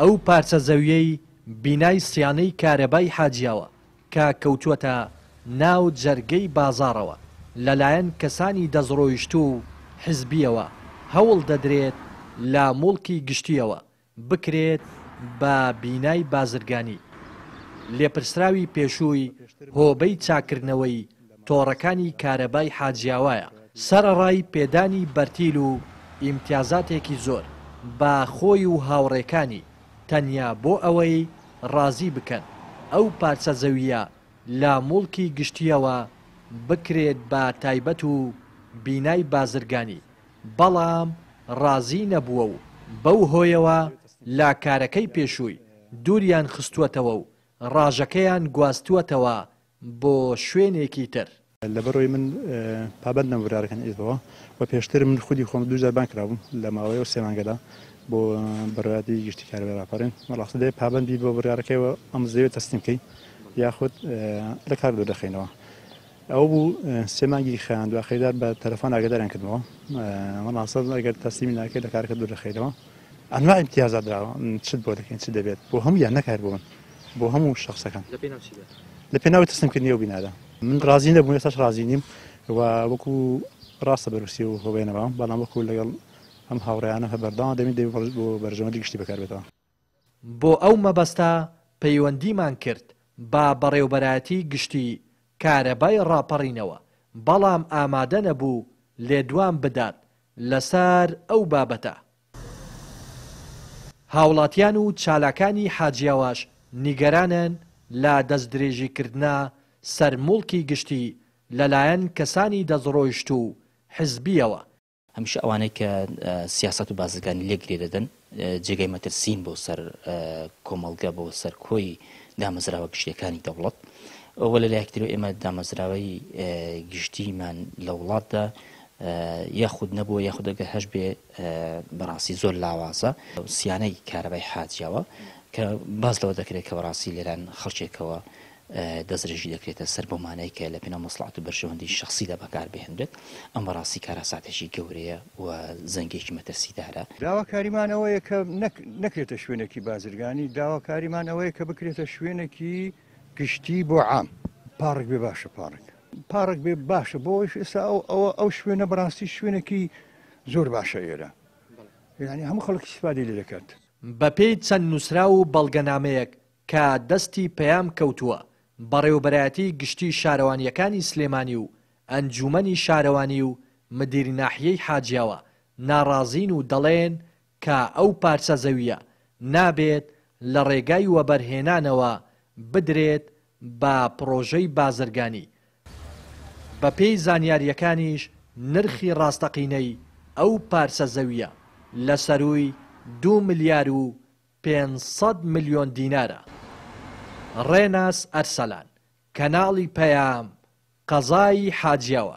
ئەو پارچە زەویەی بینای سیانەی کارەبای حاجیاوە کە کەوتووەتە ناو جەرگەی بازارەوە لەلایەن کەسانی دەزڕۆیشت و حزبیەوە هەوڵ دەدرێت لا مڵکی گشتیەوە بکرێت بە بینای بازرگانی لێپرسراوی پێشووی هۆبەی چاکردنەوەی تۆڕەکانی کارەبای حاجیاوایە سەرڕای پێدانی بەرتیل و ئیمتیازاتێکی زۆر با خۆی و هاوڕێکانی تەنیا بۆ ئەوەی ڕازی بکەن ئەو پارچە زەویە لا مڵکی گشتیەوە بکرێت با تایبەت و بینای بازرگانی بەڵام ڕازی نەبووە و بەو هۆیەوە لا کارەکەی پێشووی دووریان خستووەتەوە و ڕاژەکەیان گواستووەتەوە بۆ شوێنێکی تر. لەبەرۆی من پابند نەمبرارەکەن ئیتەوە بە پێشتر من خودی خۆم دوو زەربان کرابووم لە ماوەی و سێمانگەدا بۆ بڕاتی گشتی کارێراپارێن مەڵاستدە پابندی بۆ بڕارەکەەوە ئەم زەوێت تەستیمکەی یاخود لە کار دوو دەخینەوە. ئەو بوو سێمانگی خیان دواخیدار بە تەلفۆن ئاگداران کردمەوە مناسە ئەگەر تەسیمی ناکەی لە کارکە دوور دەخیرەوە ئەنوا امتیازات درراوە چت بۆ دەکەین چی دەبێت بۆ هەموو یان نەکار بوون بۆ هەموو شخصەکان لە پێناوی تەسمکردنی و بینادا من ڕازی دەبوو ێستاش ڕازینیم و وەکو ڕاستە بەروسی و هۆبێنەوە بەڵام وەکو لەگەڵ ئەم هاوڕیانە هەبەردان دەمی دەوی بۆ بەرژەمەلی گشتی بەکاربێتەوە بۆ ئەو مەبەستا پەیوەندیمان کرد با بەڕێوبەرەتی گشتی کارەبای ڕاپەڕینەوە بەڵام ئامادە نەبوو لێدوام بدات لەسەر ئەو بابەتە هاوڵاتیان و چالاکانی حاجیاواش نیگەرانن لا دەست درێژیکردنا سەرمڵکی گشتی لەلایەن کەسانی دەزڕۆیشت و حزبیەوە هەمیشه ئەوانەی کە سیاست و بازرگانی لێگرێ دەدەن جێگەی مەترسین بۆ سەر کۆمەلگە بۆ سەر کۆی دامەزراوە گشتەکانی دەوڵەت ئەوە لە لایەکتترەوە ئێمە دامەزراوەی گشتیمان لە وڵاتدا یاخود نەبووە یاخودەگە هەش بێ بەڕاستی زۆر لاوازە سیانەی کارەبای حاجیەوە کە باز لەوە دەکرێت کە بەڕاستی لێران خەڵچێکەوە دەستێژی دەکرێتە سەر بۆمانەیە کە لە پێنە مەسلات و بەرژەوەندی شخصیدا بەکار بهێنرێت ئەم بەڕاستی کاراساتێکی گەورەیە و زەنگێکی مەتەسیدارە داواکاریمانەوەیە کە نەکرێتە شوێنێکی بازرگانی داواکاریمانەوەیە کە بکرێتە شوێنێکی گشتی بۆ عام پارک بێ باشە پارک پارک بێ باشە بۆش ئێستا ئەو شوێنە بەڕاستی شوێنێکی زۆر باشە ئێرە ینی هەموو خەڵکی سپادی لێ دەکات بە پێی چەند نووسرا و بەڵگەنامەیەک کە دەستی پەیام کەوتووە بەڕێوبەرایەتی گشتی شارەوانیەکانی سلێمانی و ئەنجومنی شارەوانی و مدیری ناحیەی حاجیاوە ناڕازین و دەڵێن کە ئەو پارچە زەویە نابێت لە ڕێگای وەبەرهێنانەوە بدرێت با پرۆژەی بازرگانی بە پێی زانیاریەکانیش نرخی ڕاستەقینەی ئەو پارچە زەویە لە سەروی دو ملیار و 500 میلیۆن دینارە. ڕێناس ئەرسەلان کەناڵی پەیام قەزایی حاجەوە